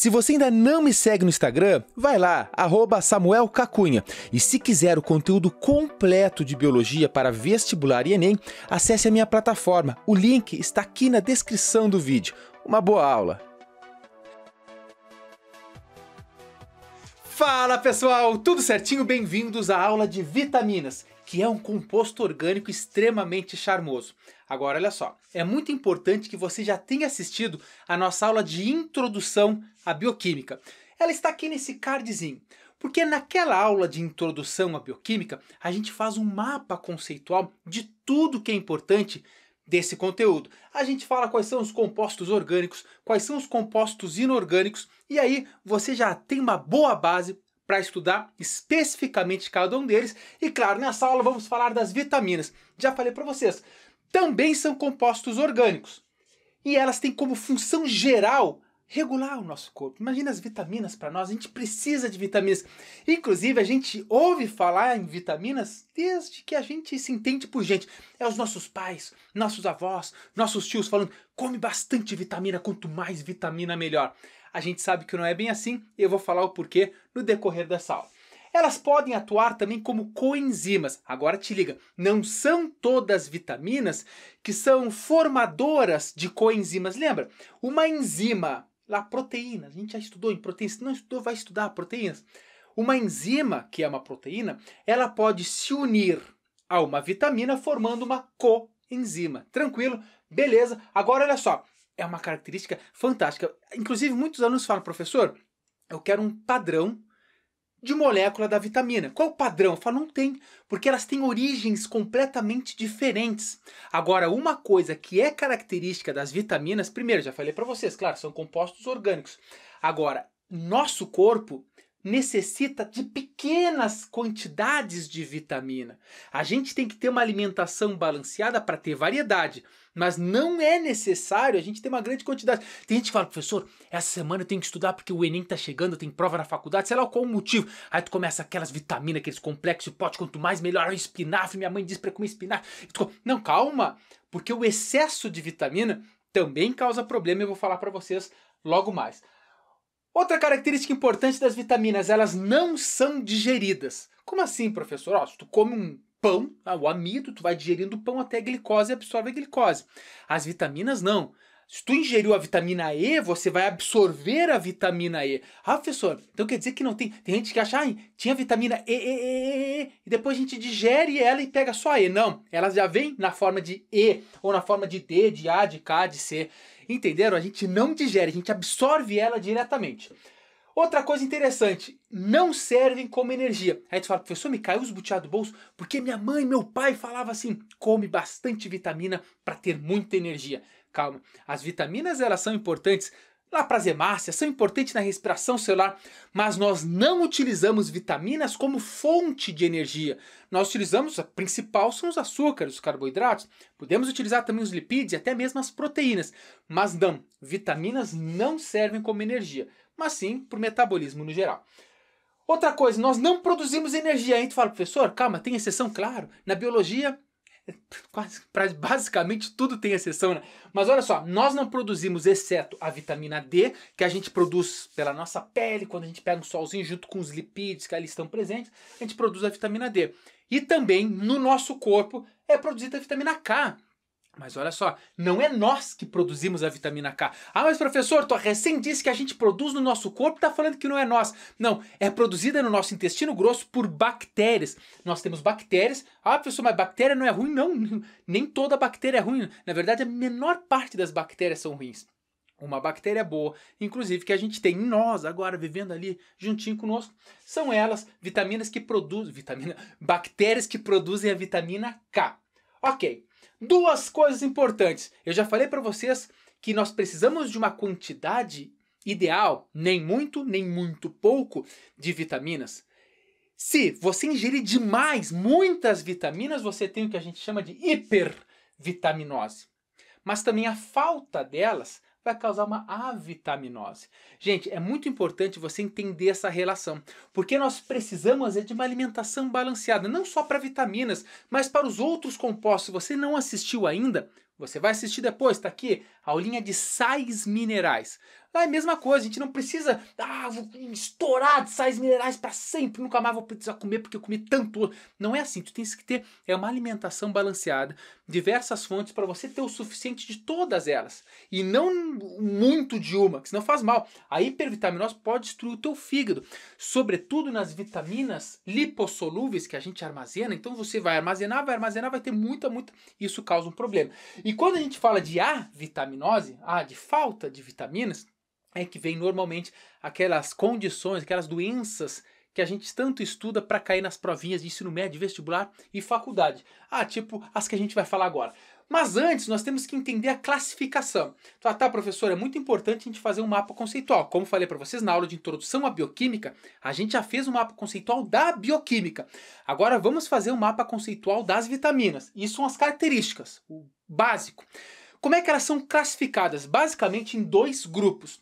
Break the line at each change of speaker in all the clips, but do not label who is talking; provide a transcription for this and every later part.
Se você ainda não me segue no Instagram, vai lá, Cacunha. E se quiser o conteúdo completo de biologia para vestibular e Enem, acesse a minha plataforma. O link está aqui na descrição do vídeo. Uma boa aula! Fala pessoal, tudo certinho? Bem-vindos à aula de vitaminas, que é um composto orgânico extremamente charmoso. Agora, olha só, é muito importante que você já tenha assistido a nossa aula de introdução à bioquímica. Ela está aqui nesse cardzinho. Porque naquela aula de introdução à bioquímica, a gente faz um mapa conceitual de tudo que é importante desse conteúdo. A gente fala quais são os compostos orgânicos, quais são os compostos inorgânicos, e aí você já tem uma boa base para estudar especificamente cada um deles. E claro, nessa aula vamos falar das vitaminas. Já falei para vocês, também são compostos orgânicos. E elas têm como função geral regular o nosso corpo. Imagina as vitaminas para nós, a gente precisa de vitaminas. Inclusive, a gente ouve falar em vitaminas desde que a gente se entende por gente. É os nossos pais, nossos avós, nossos tios falando: come bastante vitamina, quanto mais vitamina, melhor. A gente sabe que não é bem assim, e eu vou falar o porquê no decorrer dessa aula. Elas podem atuar também como coenzimas. Agora te liga, não são todas vitaminas que são formadoras de coenzimas. Lembra? Uma enzima, lá proteína, a gente já estudou em proteínas, se não estudou, vai estudar proteínas. Uma enzima, que é uma proteína, ela pode se unir a uma vitamina formando uma coenzima. Tranquilo? Beleza? Agora olha só, é uma característica fantástica. Inclusive, muitos alunos falam, professor, eu quero um padrão de molécula da vitamina. Qual é o padrão? Fala, não tem, porque elas têm origens completamente diferentes. Agora, uma coisa que é característica das vitaminas, primeiro, já falei para vocês, claro, são compostos orgânicos. Agora, nosso corpo necessita de pequenas quantidades de vitamina. A gente tem que ter uma alimentação balanceada para ter variedade, mas não é necessário a gente ter uma grande quantidade. Tem gente que fala, professor, essa semana eu tenho que estudar porque o Enem está chegando, tem prova na faculdade, sei lá qual o motivo. Aí tu começa aquelas vitaminas, aqueles complexos, pote, quanto mais melhor, espinafre, minha mãe diz para comer espinafre. Tu... Não, calma, porque o excesso de vitamina também causa problema, eu vou falar para vocês logo mais. Outra característica importante das vitaminas, elas não são digeridas. Como assim, professor? Ó, se tu come um pão, ah, o amido, tu vai digerindo o pão até a glicose e absorve a glicose. As vitaminas não. Se tu ingeriu a vitamina E, você vai absorver a vitamina E. Ah, professor, então quer dizer que não tem. Tem gente que acha, ah, tinha vitamina e, e, e, e, depois a gente digere ela e pega só a E. Não, ela já vem na forma de E, ou na forma de D, de A, de K, de C. Entenderam? A gente não digere, a gente absorve ela diretamente. Outra coisa interessante, não servem como energia. Aí tu fala, professor, me caiu os butiá do bolso porque minha mãe e meu pai falavam assim, come bastante vitamina para ter muita energia. Calma, as vitaminas elas são importantes lá hemácias, são importantes na respiração celular, mas nós não utilizamos vitaminas como fonte de energia. Nós utilizamos, a principal são os açúcares, os carboidratos. Podemos utilizar também os lipídios e até mesmo as proteínas. Mas não, vitaminas não servem como energia, mas sim para o metabolismo no geral. Outra coisa, nós não produzimos energia. Aí tu fala, professor, calma, tem exceção, claro. Na biologia, quase, basicamente tudo tem exceção, né? Mas olha só, nós não produzimos exceto a vitamina D, que a gente produz pela nossa pele, quando a gente pega um solzinho junto com os lipídios que ali estão presentes, a gente produz a vitamina D. E também no nosso corpo é produzida a vitamina K. Mas olha só, não é nós que produzimos a vitamina K. Ah, mas professor, tu recém disse que a gente produz no nosso corpo, tá falando que não é nós. Não, é produzida no nosso intestino grosso por bactérias. Nós temos bactérias. Ah, professor, mas bactéria não é ruim? Não, nem toda bactéria é ruim. Na verdade, a menor parte das bactérias são ruins. Uma bactéria boa, inclusive que a gente tem em nós agora vivendo ali juntinho conosco, são elas vitaminas que produzem, vitamina, bactérias que produzem a vitamina K. OK, Duas coisas importantes. Eu já falei para vocês que nós precisamos de uma quantidade ideal, nem muito, nem muito pouco, de vitaminas. Se você ingerir demais, muitas vitaminas, você tem o que a gente chama de hipervitaminose. Mas também a falta delas vai causar uma avitaminose. Gente, é muito importante você entender essa relação, porque nós precisamos é de uma alimentação balanceada, não só para vitaminas, mas para os outros compostos. você não assistiu ainda, você vai assistir depois, está aqui, a aulinha de sais minerais. É a mesma coisa, a gente não precisa, ah, vou estourar de sais minerais para sempre, nunca mais vou precisar comer porque eu comi tanto. Não é assim, tu tens que ter é uma alimentação balanceada, diversas fontes para você ter o suficiente de todas elas e não muito de uma, que senão faz mal. A hipervitaminose pode destruir o teu fígado, sobretudo nas vitaminas lipossolúveis que a gente armazena, então você vai armazenar, vai armazenar, vai ter muita, muita, isso causa um problema. E quando a gente fala de A vitaminose, A de falta de vitaminas, é que vem normalmente aquelas condições, aquelas doenças que a gente tanto estuda para cair nas provinhas de ensino médio, vestibular e faculdade. Ah, tipo as que a gente vai falar agora. Mas antes, nós temos que entender a classificação. Então, tá, professor, é muito importante a gente fazer um mapa conceitual. Como falei para vocês na aula de introdução à bioquímica, a gente já fez um mapa conceitual da bioquímica. Agora vamos fazer um mapa conceitual das vitaminas. Isso são as características, o básico. Como é que elas são classificadas? Basicamente em dois grupos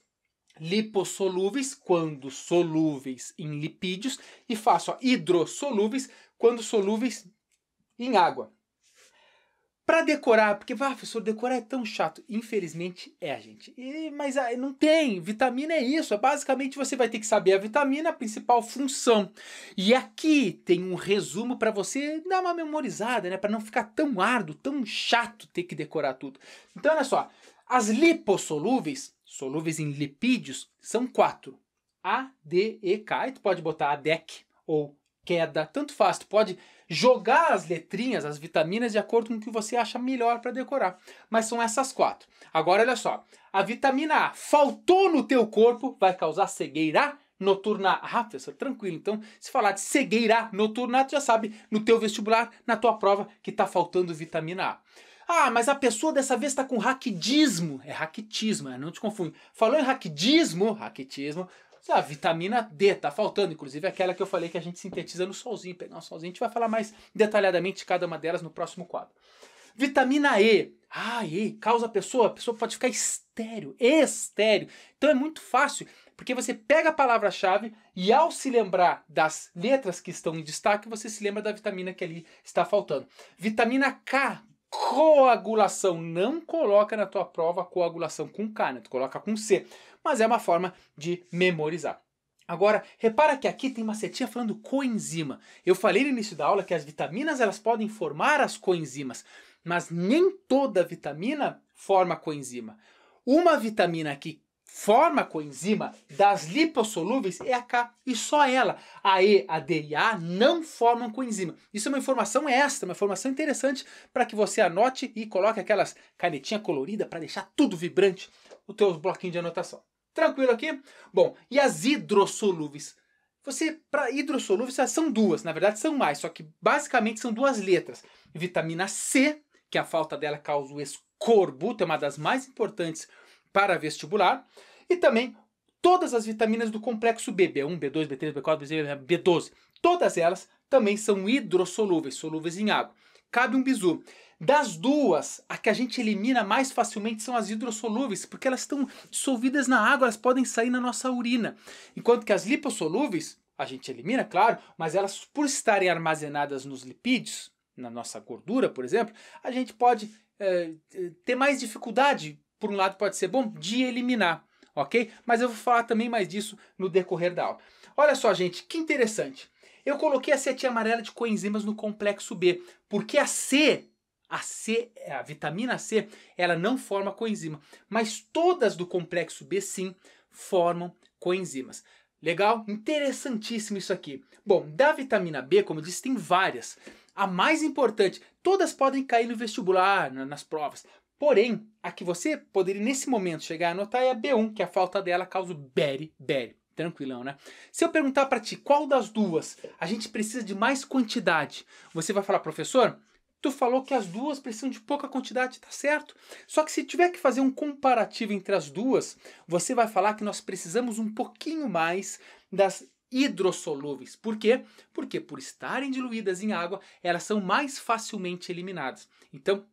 lipossolúveis quando solúveis em lipídios e faço ó, hidrossolúveis quando solúveis em água. Para decorar, porque ah, professor, decorar é tão chato. Infelizmente é, gente. E, mas ah, não tem. Vitamina é isso. é Basicamente você vai ter que saber a vitamina, a principal função. E aqui tem um resumo para você dar uma memorizada, né? Para não ficar tão árduo, tão chato ter que decorar tudo. Então, olha só. As lipossolúveis solúveis em lipídios são quatro: A, D, E, K. E tu pode botar ADEC ou queda, tanto faz. Tu pode jogar as letrinhas, as vitaminas, de acordo com o que você acha melhor para decorar. Mas são essas quatro. Agora, olha só. A vitamina A faltou no teu corpo, vai causar cegueira noturna. Ah, professor, tranquilo. Então, se falar de cegueira noturna, tu já sabe, no teu vestibular, na tua prova, que está faltando vitamina A. Ah, mas a pessoa dessa vez está com raquidismo. É raquitismo, né? não te confunde. Falou em raquidismo, raquitismo. a vitamina D tá faltando, inclusive aquela que eu falei que a gente sintetiza no solzinho, pegar um solzinho. A gente vai falar mais detalhadamente de cada uma delas no próximo quadro. Vitamina E. Ah, E causa a pessoa, a pessoa pode ficar estéreo, estéreo. Então é muito fácil, porque você pega a palavra-chave e ao se lembrar das letras que estão em destaque, você se lembra da vitamina que ali está faltando. Vitamina K, coagulação. Não coloca na tua prova coagulação com K, né? tu coloca com C. Mas é uma forma de memorizar. Agora, repara que aqui tem uma setinha falando coenzima. Eu falei no início da aula que as vitaminas elas podem formar as coenzimas, mas nem toda vitamina forma coenzima. Uma vitamina que forma a coenzima das lipossolúveis é a K e só ela. A E, a D e a não formam coenzima. Isso é uma informação extra, uma informação interessante para que você anote e coloque aquelas canetinha colorida para deixar tudo vibrante o teu bloquinho de anotação. Tranquilo aqui? Bom, e as hidrossolúveis? Você, para hidrossolúveis, são duas, na verdade são mais, só que basicamente são duas letras. Vitamina C, que a falta dela causa o escorbuto, é uma das mais importantes para vestibular e também todas as vitaminas do complexo B, B1, B2, B3, B4, B5, B12, todas elas também são hidrossolúveis, solúveis em água. Cabe um bizu. Das duas, a que a gente elimina mais facilmente são as hidrossolúveis, porque elas estão dissolvidas na água, elas podem sair na nossa urina. Enquanto que as lipossolúveis, a gente elimina, claro, mas elas, por estarem armazenadas nos lipídios, na nossa gordura, por exemplo, a gente pode é, ter mais dificuldade por um lado, pode ser bom de eliminar, ok? Mas eu vou falar também mais disso no decorrer da aula. Olha só, gente, que interessante. Eu coloquei a setinha amarela de coenzimas no complexo B, porque a C, a C, a vitamina C, ela não forma coenzima, mas todas do complexo B sim formam coenzimas. Legal? Interessantíssimo isso aqui. Bom, da vitamina B, como eu disse, tem várias. A mais importante, todas podem cair no vestibular, nas provas, Porém, a que você poderia nesse momento chegar a anotar é a B1, que a falta dela causa o beri beri Tranquilão, né? Se eu perguntar para ti qual das duas a gente precisa de mais quantidade, você vai falar, professor, tu falou que as duas precisam de pouca quantidade, tá certo? Só que se tiver que fazer um comparativo entre as duas, você vai falar que nós precisamos um pouquinho mais das hidrossolúveis. Por quê? Porque por estarem diluídas em água, elas são mais facilmente eliminadas. Então,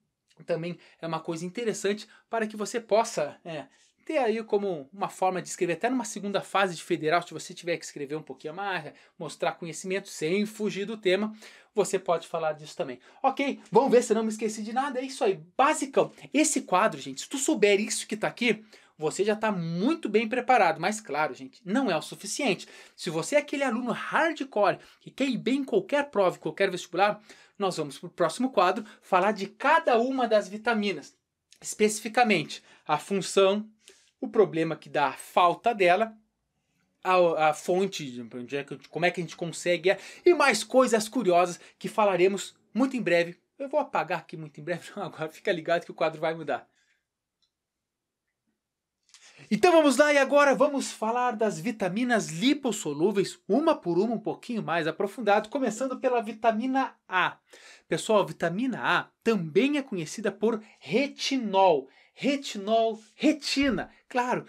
também é uma coisa interessante para que você possa é, ter aí como uma forma de escrever, até numa segunda fase de federal, se você tiver que escrever um pouquinho mais, mostrar conhecimento sem fugir do tema, você pode falar disso também. Ok, vamos ver se não me esqueci de nada, é isso aí, basicão. Esse quadro, gente, se tu souber isso que está aqui, você já está muito bem preparado, mas claro, gente, não é o suficiente. Se você é aquele aluno hardcore que quer ir bem em qualquer prova, qualquer vestibular, nós vamos para o próximo quadro falar de cada uma das vitaminas, especificamente a função, o problema que dá a falta dela a, a, fonte, é como é que a gente consegue, é, e mais coisas curiosas que falaremos muito em breve. Eu vou apagar aqui muito em breve, agora fica ligado que o quadro vai mudar. Então vamos lá e agora vamos falar das vitaminas lipossolúveis, uma por uma, um pouquinho mais aprofundado, começando pela vitamina A. Pessoal, a vitamina A também é conhecida por retinol. Retinol, retina. Claro,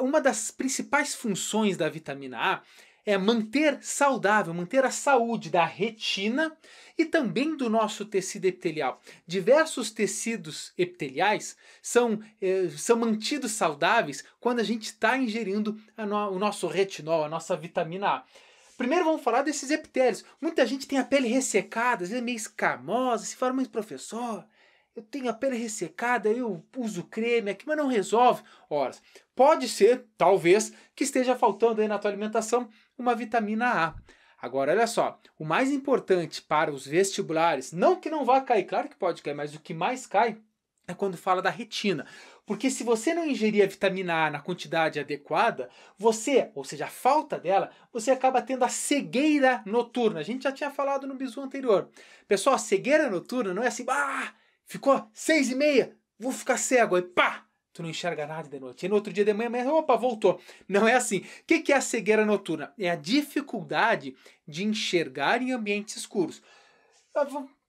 uma das principais funções da vitamina A é manter saudável, manter a saúde da retina e também do nosso tecido epitelial. Diversos tecidos epiteliais são, eh, são mantidos saudáveis quando a gente está ingerindo no, o nosso retinol, a nossa vitamina A. Primeiro vamos falar desses epitélios. Muita gente tem a pele ressecada, às vezes é meio escamosa, se fala, mas professor, eu tenho a pele ressecada, eu uso creme aqui, mas não resolve. Ora, pode ser, talvez, que esteja faltando aí na tua alimentação uma vitamina A. Agora, olha só, o mais importante para os vestibulares, não que não vá cair, claro que pode cair, mas o que mais cai é quando fala da retina. Porque se você não ingerir a vitamina A na quantidade adequada, você, ou seja, a falta dela, você acaba tendo a cegueira noturna. A gente já tinha falado no bizu anterior. Pessoal, cegueira noturna não é assim, ah, ficou seis e meia, vou ficar cego, e é pá, tu não enxerga nada de noite. E no outro dia de manhã, mas opa, voltou. Não é assim. O que, que é a cegueira noturna? É a dificuldade de enxergar em ambientes escuros.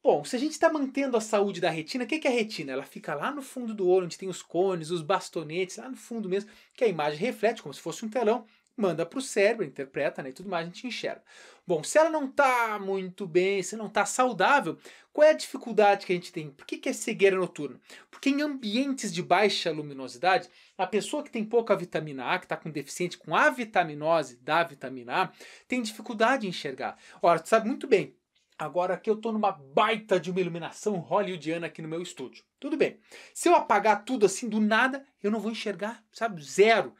Bom, se a gente está mantendo a saúde da retina, o que, que é a retina? Ela fica lá no fundo do olho, onde tem os cones, os bastonetes, lá no fundo mesmo, que a imagem reflete como se fosse um telão manda para o cérebro, interpreta né, e tudo mais, a gente enxerga. Bom, se ela não está muito bem, se não está saudável, qual é a dificuldade que a gente tem? Por que, que é cegueira noturna? Porque em ambientes de baixa luminosidade, a pessoa que tem pouca vitamina A, que está com deficiente com a vitaminose da vitamina A, tem dificuldade em enxergar. Ora, tu sabe muito bem, Agora que eu estou numa baita de uma iluminação hollywoodiana aqui no meu estúdio. Tudo bem. Se eu apagar tudo assim do nada, eu não vou enxergar, sabe? Zero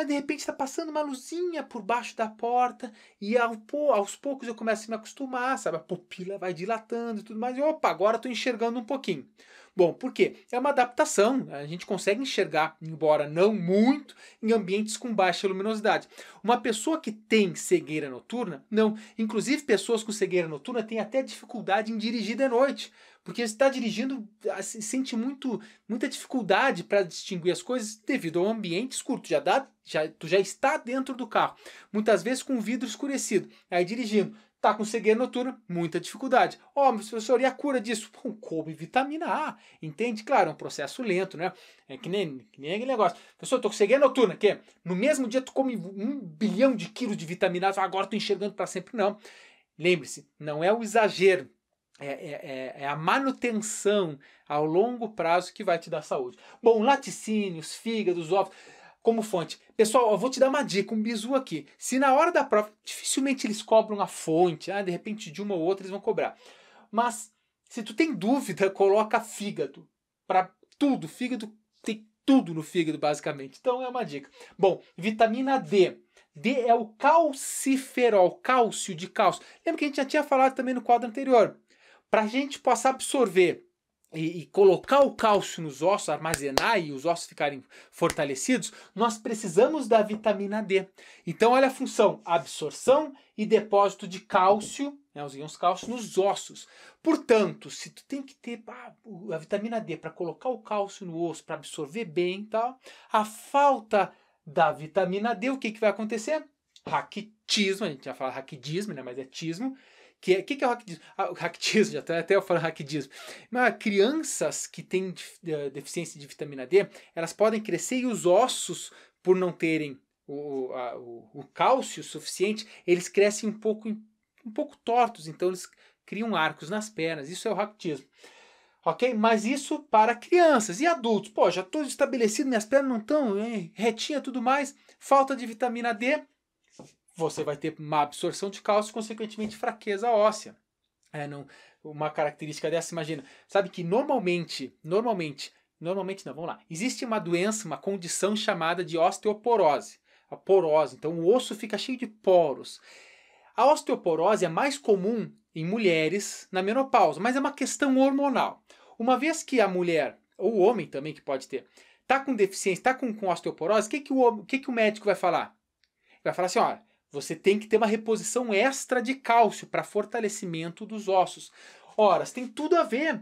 mas de repente está passando uma luzinha por baixo da porta e ao, aos poucos eu começo a me acostumar, sabe? A pupila vai dilatando e tudo mais, e opa, agora estou enxergando um pouquinho. Bom, por quê? É uma adaptação, né? a gente consegue enxergar, embora não muito, em ambientes com baixa luminosidade. Uma pessoa que tem cegueira noturna, não. Inclusive, pessoas com cegueira noturna têm até dificuldade em dirigir de noite, porque está dirigindo ah, sente muito muita dificuldade para distinguir as coisas devido ao ambiente escuro. Tu já dá, já, tu já está dentro do carro, muitas vezes com o vidro escurecido, aí dirigindo. Tá com cegueira noturna, muita dificuldade. Ó, oh, professor, e a cura disso? Bom, come vitamina A, entende? Claro, é um processo lento, né? É que nem, que nem aquele negócio. Professor, tô com cegueira noturna, que no mesmo dia tu come um bilhão de quilos de vitamina A, agora tô enxergando para sempre. Não. Lembre-se, não é o exagero, é, é, é, é, a manutenção ao longo prazo que vai te dar saúde. Bom, laticínios, fígados, ovos como fonte. Pessoal, eu vou te dar uma dica, um bizu aqui. Se na hora da prova, dificilmente eles cobram a fonte, ah, de repente de uma ou outra eles vão cobrar. Mas se tu tem dúvida, coloca fígado. Para tudo, fígado tem tudo no fígado basicamente. Então é uma dica. Bom, vitamina D. D é o calciferol, cálcio de cálcio. Lembra que a gente já tinha falado também no quadro anterior. Para a gente possa absorver e, e, colocar o cálcio nos ossos, armazenar e os ossos ficarem fortalecidos, nós precisamos da vitamina D. Então, olha a função: absorção e depósito de cálcio, né, os íons cálcio nos ossos. Portanto, se tu tem que ter a vitamina D para colocar o cálcio no osso, para absorver bem, tal, a falta da vitamina D, o que, que vai acontecer? Raquitismo, a gente já fala raquitismo, né, mas é tismo que é, que, que é o hackdismo? Ah, já até eu falo hackdismo. Mas crianças que têm eh, deficiência de vitamina D, elas podem crescer e os ossos, por não terem o, a, o, o cálcio suficiente, eles crescem um pouco, um pouco tortos, então eles criam arcos nas pernas. Isso é o hackdismo ok? Mas isso para crianças e adultos. Pô, já estou estabelecido, minhas pernas não estão retinha tudo mais, falta de vitamina D, você vai ter má absorção de cálcio, consequentemente fraqueza óssea. É não, uma característica dessa, imagina. Sabe que normalmente, normalmente, normalmente não, vamos lá. Existe uma doença, uma condição chamada de osteoporose. A porose, então o osso fica cheio de poros. A osteoporose é mais comum em mulheres na menopausa, mas é uma questão hormonal. Uma vez que a mulher, ou o homem também que pode ter, tá com deficiência, tá com, com osteoporose, o que, que, o, que, que o médico vai falar? Vai falar assim: olha, você tem que ter uma reposição extra de cálcio para fortalecimento dos ossos. Ora, tem tudo a ver.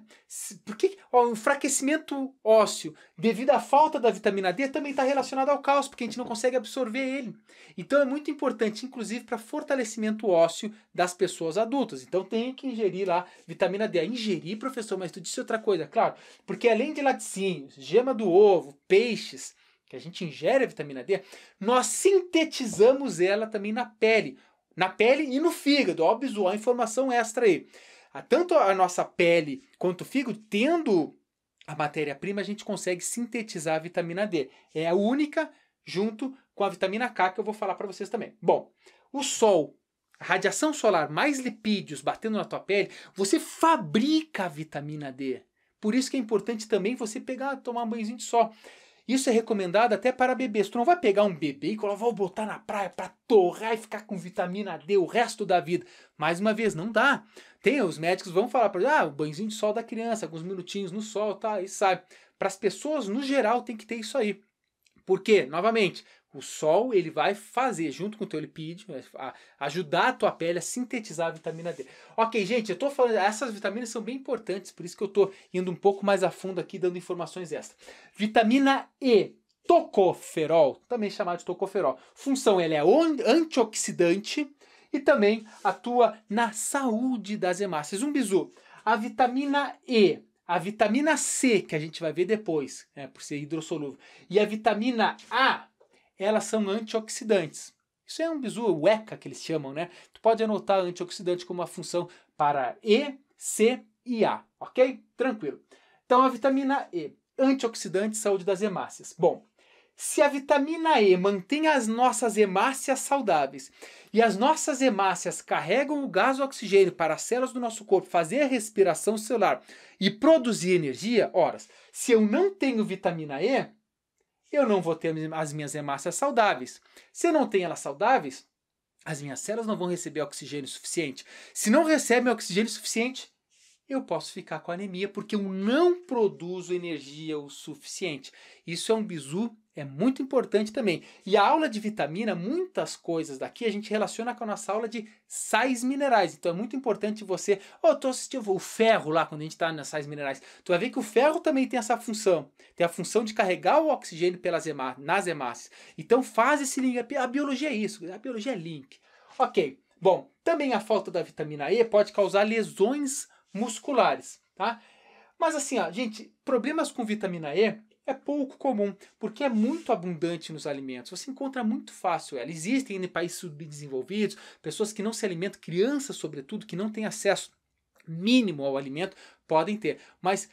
Por que o enfraquecimento ósseo devido à falta da vitamina D também está relacionado ao cálcio, porque a gente não consegue absorver ele. Então é muito importante, inclusive, para fortalecimento ósseo das pessoas adultas. Então tem que ingerir lá vitamina D. Ingerir, professor, mas tu disse outra coisa, claro. Porque além de laticínios, gema do ovo, peixes, que a gente ingere a vitamina D, nós sintetizamos ela também na pele. Na pele e no fígado, ó, visual, informação extra aí. Ah, tanto a nossa pele quanto o fígado, tendo a matéria-prima, a gente consegue sintetizar a vitamina D. É a única, junto com a vitamina K, que eu vou falar para vocês também. Bom, o sol a radiação solar mais lipídios batendo na tua pele, você fabrica a vitamina D. Por isso que é importante também você pegar, tomar um banhozinho de sol. Isso é recomendado até para bebês. Tu não vai pegar um bebê e colocar, vou botar na praia para torrar e ficar com vitamina D o resto da vida. Mais uma vez, não dá. Tem, os médicos vão falar para ah, o banhozinho de sol da criança, alguns minutinhos no sol, tá, e sabe? Para as pessoas, no geral, tem que ter isso aí. Por quê? Novamente, o sol ele vai fazer junto com o teu lipídio, é, a ajudar a tua pele a sintetizar a vitamina D. Ok, gente, eu estou falando, essas vitaminas são bem importantes, por isso que eu estou indo um pouco mais a fundo aqui, dando informações extras. Vitamina E, tocoferol, também chamado de tocoferol. Função, ele é antioxidante e também atua na saúde das hemácias. Um bizu, a vitamina E, a vitamina C, que a gente vai ver depois, é por ser hidrossolúvel, e a vitamina A, elas são antioxidantes. Isso é um bizu ueca que eles chamam, né? Tu pode anotar antioxidante como uma função para E, C e A, ok? Tranquilo. Então a vitamina E, antioxidante saúde das hemácias. Bom, se a vitamina E mantém as nossas hemácias saudáveis e as nossas hemácias carregam o gás oxigênio para as células do nosso corpo fazer a respiração celular e produzir energia, horas, se eu não tenho vitamina E, eu não vou ter as minhas hemácias saudáveis. Se eu não tenho elas saudáveis, as minhas células não vão receber oxigênio suficiente. Se não recebem oxigênio suficiente, eu posso ficar com anemia porque eu não produzo energia o suficiente. Isso é um bizu é muito importante também. E a aula de vitamina, muitas coisas daqui a gente relaciona com a nossa aula de sais minerais. Então é muito importante você. Oh, eu tô assistindo o ferro lá quando a gente está nas sais minerais. Tu vai ver que o ferro também tem essa função. Tem a função de carregar o oxigênio pelas hemá nas hemácias. Então faz esse link. A biologia é isso. A biologia é link. Ok. Bom, também a falta da vitamina E pode causar lesões musculares, tá? Mas assim, ó, gente, problemas com vitamina E é pouco comum, porque é muito abundante nos alimentos. Você encontra muito fácil ela. Existem em países subdesenvolvidos pessoas que não se alimentam, crianças, sobretudo, que não têm acesso mínimo ao alimento, podem ter. Mas,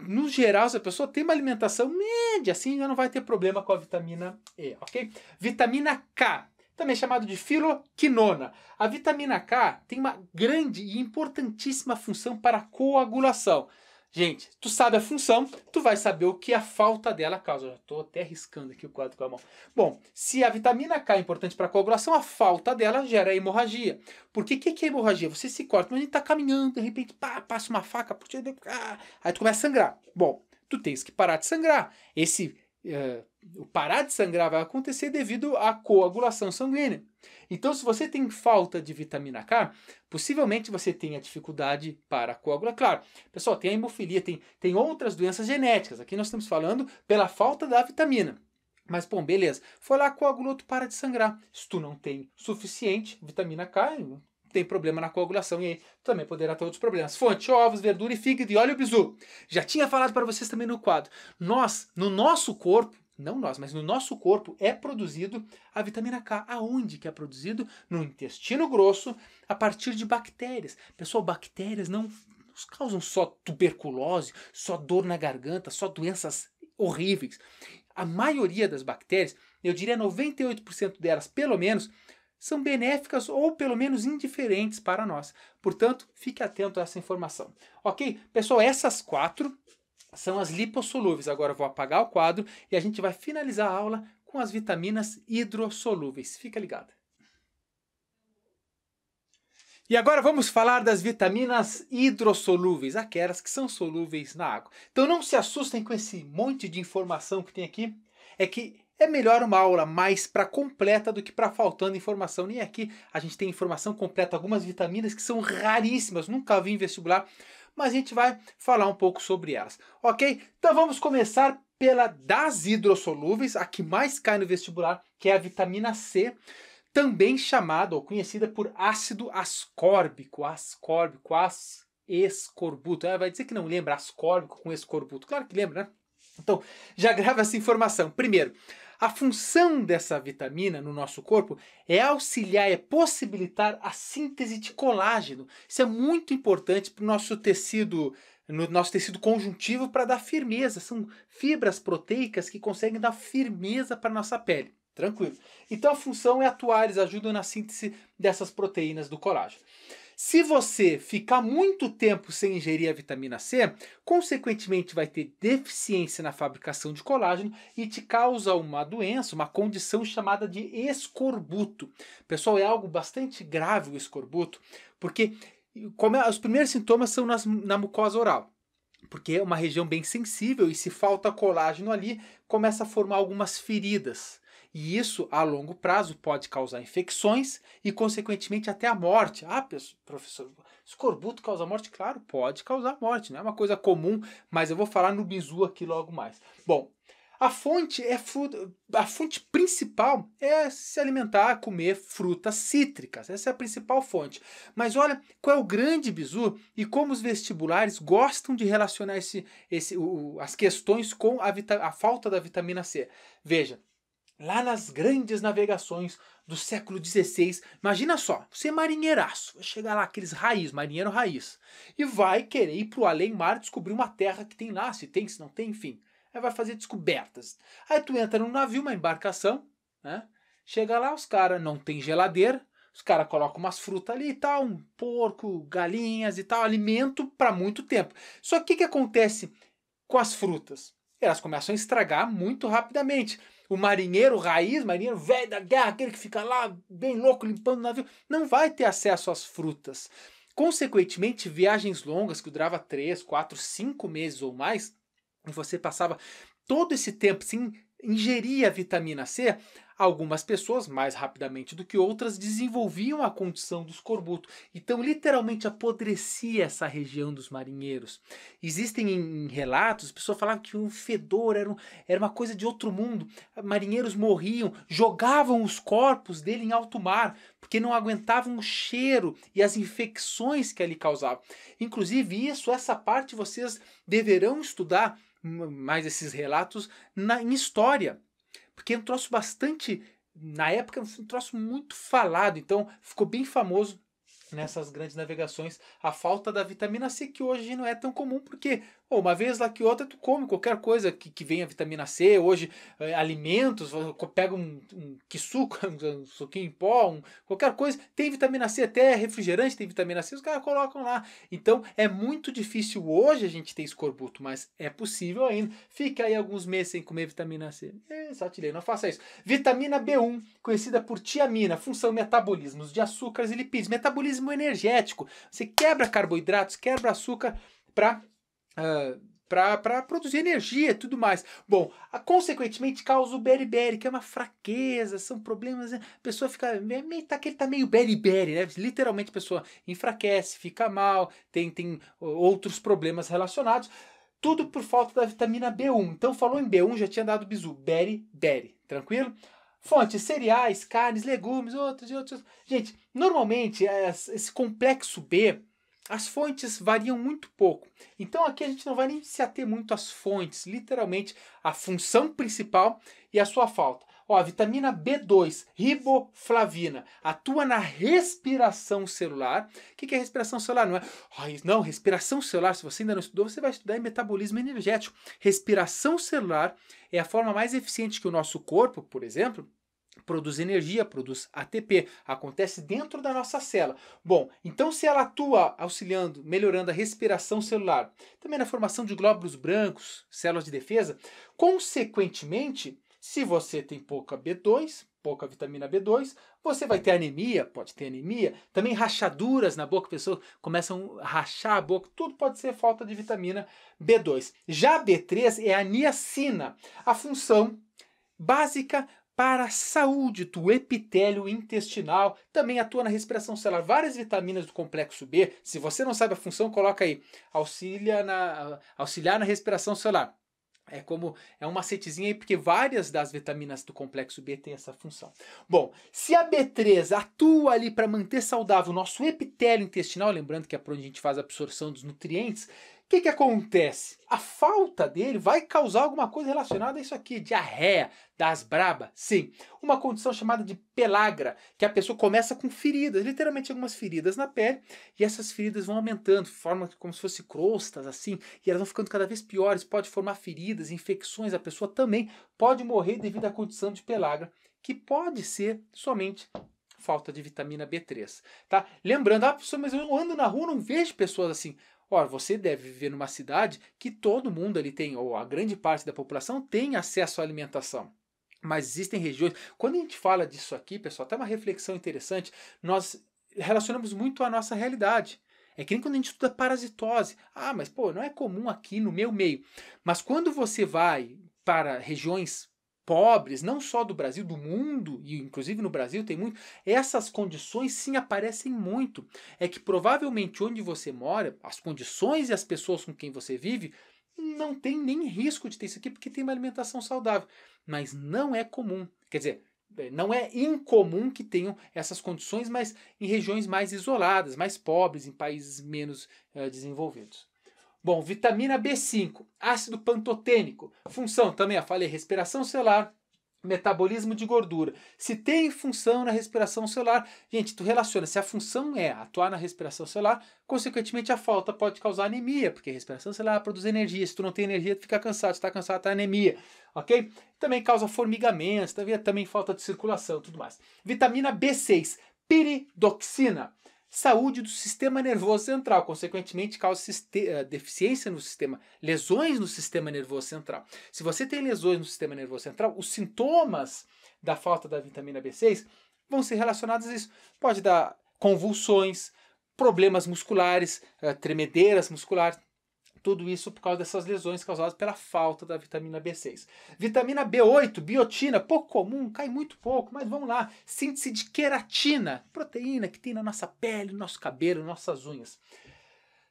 no geral, se a pessoa tem uma alimentação média, assim já não vai ter problema com a vitamina E, ok? Vitamina K também chamado de filoquinona. A vitamina K tem uma grande e importantíssima função para a coagulação. Gente, tu sabe a função, tu vai saber o que a falta dela causa. Eu já estou até riscando aqui o quadro com a mão. Bom, se a vitamina K é importante para a coagulação, a falta dela gera hemorragia. Porque o que, é que, é hemorragia? Você se corta, mas a gente está caminhando, de repente, pá, passa uma faca, aí tu começa a sangrar. Bom, tu tens que parar de sangrar. Esse é, o parar de sangrar vai acontecer devido à coagulação sanguínea. Então, se você tem falta de vitamina K, possivelmente você tenha dificuldade para coagular. Claro, pessoal, tem a hemofilia, tem, tem outras doenças genéticas. Aqui nós estamos falando pela falta da vitamina. Mas, bom, beleza. Foi lá, coagulou, tu para de sangrar. Se tu não tem suficiente vitamina K, tem problema na coagulação e aí também poderá ter outros problemas. Fonte: ovos, verdura e fígado e óleo bizu. Já tinha falado para vocês também no quadro. Nós, no nosso corpo, não nós, mas no nosso corpo é produzido a vitamina K. Aonde que é produzido? No intestino grosso, a partir de bactérias. Pessoal, bactérias não nos causam só tuberculose, só dor na garganta, só doenças horríveis. A maioria das bactérias, eu diria 98% delas pelo menos, são benéficas ou pelo menos indiferentes para nós. Portanto, fique atento a essa informação. Ok? Pessoal, essas quatro são as lipossolúveis. Agora eu vou apagar o quadro e a gente vai finalizar a aula com as vitaminas hidrossolúveis. Fica ligado. E agora vamos falar das vitaminas hidrossolúveis, aquelas que são solúveis na água. Então não se assustem com esse monte de informação que tem aqui. É que é melhor uma aula mais para completa do que para faltando informação. E aqui a gente tem informação completa, algumas vitaminas que são raríssimas, nunca vi em vestibular, mas a gente vai falar um pouco sobre elas, ok? Então vamos começar pela das hidrossolúveis, a que mais cai no vestibular, que é a vitamina C, também chamada ou conhecida por ácido ascórbico, ascórbico, as escorbuto. Ela ah, vai dizer que não lembra ascórbico com escorbuto. Claro que lembra, né? Então, já grava essa informação. Primeiro, a função dessa vitamina no nosso corpo é auxiliar, é possibilitar a síntese de colágeno. Isso é muito importante para o nosso tecido, no nosso tecido conjuntivo, para dar firmeza. São fibras proteicas que conseguem dar firmeza para a nossa pele. Tranquilo. Então a função é atuar, eles ajudam na síntese dessas proteínas do colágeno. Se você ficar muito tempo sem ingerir a vitamina C, consequentemente vai ter deficiência na fabricação de colágeno e te causa uma doença, uma condição chamada de escorbuto. Pessoal, é algo bastante grave o escorbuto, porque é, os primeiros sintomas são nas, na mucosa oral porque é uma região bem sensível e se falta colágeno ali, começa a formar algumas feridas. E isso, a longo prazo, pode causar infecções e, consequentemente, até a morte. Ah, professor, escorbuto causa morte? Claro, pode causar morte, não é uma coisa comum, mas eu vou falar no bizu aqui logo mais. Bom, a fonte é a fonte principal é se alimentar, comer frutas cítricas. Essa é a principal fonte. Mas olha qual é o grande bizu e como os vestibulares gostam de relacionar esse, esse, o, as questões com a, a falta da vitamina C. Veja, lá nas grandes navegações do século XVI. Imagina só, você é marinheiraço, vai chegar lá aqueles raiz, marinheiro raiz, e vai querer ir para o além-mar descobrir uma terra que tem lá, se tem, se não tem, enfim. Aí vai fazer descobertas. Aí tu entra num navio, uma embarcação, né? Chega lá, os caras não tem geladeira, os caras colocam umas frutas ali e tal, um porco, galinhas e tal, alimento para muito tempo. Só que o que acontece com as frutas? Elas começam a estragar muito rapidamente o marinheiro raiz, marinheiro velho da guerra, aquele que fica lá bem louco limpando o navio, não vai ter acesso às frutas. Consequentemente, viagens longas que durava 3, 4, 5 meses ou mais, e você passava todo esse tempo, sim, ingeria vitamina C, algumas pessoas, mais rapidamente do que outras, desenvolviam a condição do escorbuto. Então, literalmente apodrecia essa região dos marinheiros. Existem em, relatos, pessoas falavam que um fedor era, um, era uma coisa de outro mundo. Marinheiros morriam, jogavam os corpos dele em alto mar, porque não aguentavam o cheiro e as infecções que ali causavam. Inclusive, isso, essa parte vocês deverão estudar mais esses relatos na, em história. Porque é um troço bastante. Na época, um troço muito falado, então ficou bem famoso nessas grandes navegações a falta da vitamina C, que hoje não é tão comum, porque Pô, uma vez lá que outra, tu come qualquer coisa que, que venha vitamina C, hoje eh, alimentos, pega um, um que suco, um suquinho em pó, um, qualquer coisa, tem vitamina C, até refrigerante tem vitamina C, os caras colocam lá. Então é muito difícil hoje a gente ter escorbuto, mas é possível ainda. Fica aí alguns meses sem comer vitamina C. É, satilei, não faça isso. Vitamina B1, conhecida por tiamina, função metabolismo de açúcares e lipídios, metabolismo energético. Você quebra carboidratos, quebra açúcar para para produzir energia e tudo mais. Bom, a, consequentemente causa o beriberi, que é uma fraqueza, são problemas. Né? A pessoa fica. Meio, tá, que ele tá meio beriberi, né? Literalmente a pessoa enfraquece, fica mal, tem, tem outros problemas relacionados. Tudo por falta da vitamina B1. Então, falou em B1, já tinha dado bizu. Beriberi, tranquilo? Fontes, cereais, carnes, legumes, outros e outros. Gente, normalmente esse complexo B as fontes variam muito pouco. Então aqui a gente não vai nem se ater muito às fontes, literalmente a função principal e a sua falta. Ó, a vitamina B2, riboflavina, atua na respiração celular. O que, é respiração celular? Não é, ai, não, respiração celular, se você ainda não estudou, você vai estudar em metabolismo energético. Respiração celular é a forma mais eficiente que o nosso corpo, por exemplo, produz energia, produz ATP, acontece dentro da nossa célula. Bom, então se ela atua auxiliando, melhorando a respiração celular, também na formação de glóbulos brancos, células de defesa, consequentemente, se você tem pouca B2, pouca vitamina B2, você vai ter anemia, pode ter anemia, também rachaduras na boca, pessoas começam a rachar a boca, tudo pode ser falta de vitamina B2. Já B3 é a niacina, a função básica para a saúde do epitélio intestinal, também atua na respiração celular, várias vitaminas do complexo B. Se você não sabe a função, coloca aí, auxilia na, auxiliar na respiração celular. É como é um macetezinho aí, porque várias das vitaminas do complexo B têm essa função. Bom, se a B3 atua ali para manter saudável o nosso epitélio intestinal, lembrando que é para onde a gente faz a absorção dos nutrientes, o que, que acontece? A falta dele vai causar alguma coisa relacionada a isso aqui, diarreia das braba, sim. Uma condição chamada de pelagra, que a pessoa começa com feridas, literalmente algumas feridas na pele, e essas feridas vão aumentando, forma como se fosse crostas assim, e elas vão ficando cada vez piores, pode formar feridas, infecções, a pessoa também pode morrer devido à condição de pelagra, que pode ser somente falta de vitamina B3, tá? Lembrando, ah, professor, mas eu ando na rua, não vejo pessoas assim. Ora, você deve viver numa cidade que todo mundo ali tem, ou a grande parte da população tem acesso à alimentação. Mas existem regiões. Quando a gente fala disso aqui, pessoal, até uma reflexão interessante, nós relacionamos muito à nossa realidade. É que nem quando a gente estuda parasitose. Ah, mas pô, não é comum aqui no meu meio. Mas quando você vai para regiões pobres, não só do Brasil, do mundo, e inclusive no Brasil tem muito, essas condições sim aparecem muito. É que provavelmente onde você mora, as condições e as pessoas com quem você vive, não tem nem risco de ter isso aqui porque tem uma alimentação saudável. Mas não é comum. Quer dizer, eh, não é incomum que tenham essas condições, mas em regiões mais isoladas, mais pobres, em países menos uh, desenvolvidos. Bom, vitamina B5, ácido pantotênico, função também, eu falei, respiração celular, metabolismo de gordura. Se tem função na respiração celular, gente, tu relaciona, se a função é atuar na respiração celular, consequentemente a falta pode causar anemia, porque a respiração celular produz energia, se tu não tem energia, tu fica cansado, se tá cansado, tá anemia, ok? Também causa formigamento, também falta de circulação, tudo mais. Vitamina B6, piridoxina saúde do sistema nervoso central, consequentemente causa eh, deficiência no sistema, lesões no sistema nervoso central. Se você tem lesões no sistema nervoso central, os sintomas da falta da vitamina B6 vão ser relacionados a isso. Pode dar convulsões, problemas musculares, eh, tremedeiras musculares. Tudo isso por causa dessas lesões causadas pela falta da vitamina B6. Vitamina B8, biotina, pouco comum, cai muito pouco, mas vamos lá. Síntese de queratina, proteína que tem na nossa pele, no nosso cabelo, nossas unhas.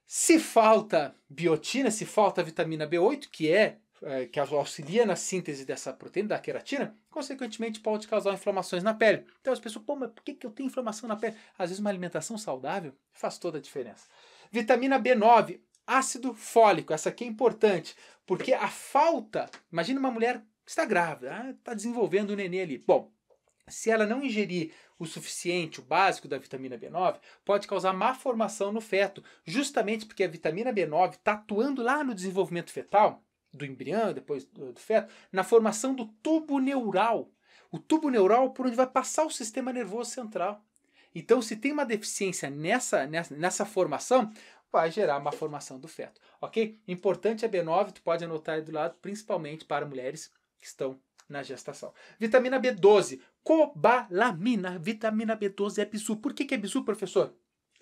Se falta biotina, se falta vitamina B8, que é, é que auxilia na síntese dessa proteína, da queratina, consequentemente pode causar inflamações na pele. Então as pessoas, pô, mas por que, que eu tenho inflamação na pele? Às vezes uma alimentação saudável faz toda a diferença. Vitamina B9 ácido fólico. Essa aqui é importante, porque a falta. Imagina uma mulher que está grávida, está ah, desenvolvendo o um nenê ali. Bom, se ela não ingerir o suficiente, o básico da vitamina B9, pode causar má formação no feto, justamente porque a vitamina B9 está atuando lá no desenvolvimento fetal, do embrião, depois do feto, na formação do tubo neural. O tubo neural por onde vai passar o sistema nervoso central. Então, se tem uma deficiência nessa, nessa, nessa formação, vai gerar uma formação do feto, ok? Importante a B9, tu pode anotar aí do lado, principalmente para mulheres que estão na gestação. Vitamina B12, cobalamina, vitamina B12 é bisu. Por que, que é bisu, professor?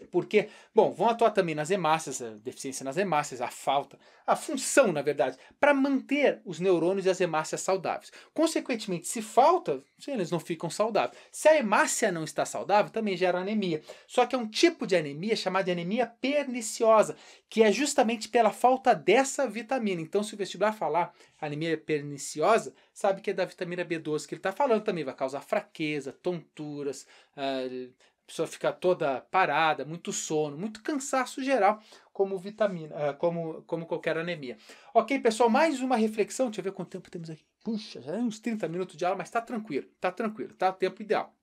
Porque, bom, vão atuar também nas hemácias, a deficiência nas hemácias, a falta, a função, na verdade, para manter os neurônios e as hemácias saudáveis. Consequentemente, se falta, eles não ficam saudáveis. Se a hemácia não está saudável, também gera anemia. Só que é um tipo de anemia chamada de anemia perniciosa, que é justamente pela falta dessa vitamina. Então, se o vestibular falar anemia perniciosa, sabe que é da vitamina B12 que ele está falando também, vai causar fraqueza, tonturas, uh, pessoa fica toda parada, muito sono, muito cansaço geral, como vitamina, eh, como, como qualquer anemia. Ok, pessoal, mais uma reflexão. Deixa eu ver quanto tempo temos aqui. Puxa, já é uns 30 minutos de aula, mas tá tranquilo, tá tranquilo, tá o tempo ideal.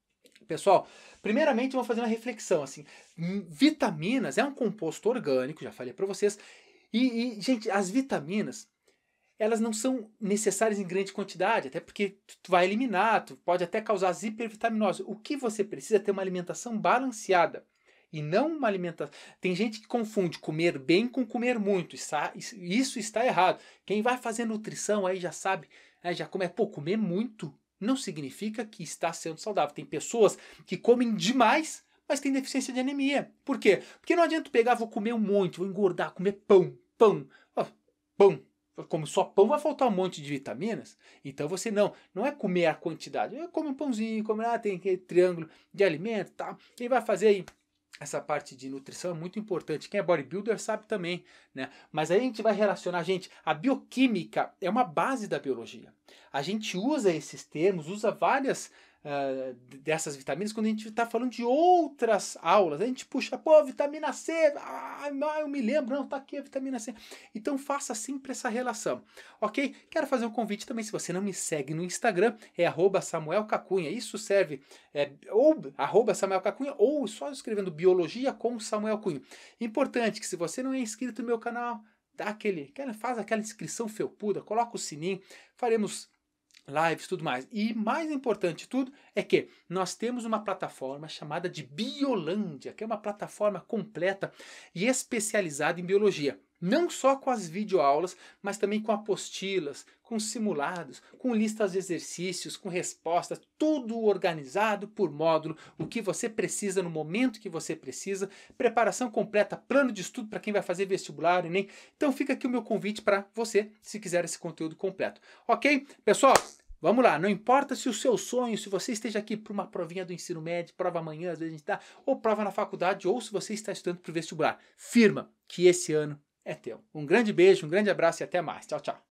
Pessoal, primeiramente vamos fazer uma reflexão assim. Hum, vitaminas é um composto orgânico, já falei para vocês. E, e, gente, as vitaminas elas não são necessárias em grande quantidade, até porque tu vai eliminar, tu pode até causar hipervitaminose. O que você precisa é ter uma alimentação balanceada e não uma alimentação. Tem gente que confunde comer bem com comer muito, isso está errado. Quem vai fazer nutrição aí já sabe, né, já come, é, pô, comer muito não significa que está sendo saudável. Tem pessoas que comem demais, mas tem deficiência de anemia. Por quê? Porque não adianta pegar, vou comer um monte, vou engordar, comer pão, pão, pão, como só pão vai faltar um monte de vitaminas. Então você não, não é comer a quantidade. Eu como um pãozinho, como ah, tem aquele triângulo de alimento, tá? Quem vai fazer aí essa parte de nutrição é muito importante. Quem é bodybuilder sabe também, né? Mas aí a gente vai relacionar, gente, a bioquímica é uma base da biologia. A gente usa esses termos, usa várias ah, dessas vitaminas quando a gente está falando de outras aulas. A gente puxa, pô, vitamina C, ah, eu me lembro, não, tá aqui a vitamina C. Então faça sempre essa relação, ok? Quero fazer um convite também, se você não me segue no Instagram, é arroba Samuel Cacunha. Isso serve, é, ou arroba Samuel Cacunha, ou só escrevendo Biologia com Samuel Cunha. Importante que se você não é inscrito no meu canal, dá aquele, faz aquela inscrição felpuda, coloca o sininho, faremos lives, tudo mais. E mais importante de tudo é que nós temos uma plataforma chamada de Biolândia, que é uma plataforma completa e especializada em biologia. Não só com as videoaulas, mas também com apostilas, com simulados, com listas de exercícios, com respostas, tudo organizado por módulo, o que você precisa no momento que você precisa, preparação completa, plano de estudo para quem vai fazer vestibular e nem. Então fica aqui o meu convite para você, se quiser esse conteúdo completo. OK? Pessoal, Vamos lá, não importa se o seu sonho, se você esteja aqui para uma provinha do ensino médio, prova amanhã, às vezes a gente dá, ou prova na faculdade, ou se você está estudando para o vestibular. Firma que esse ano é teu. Um grande beijo, um grande abraço e até mais. Tchau, tchau.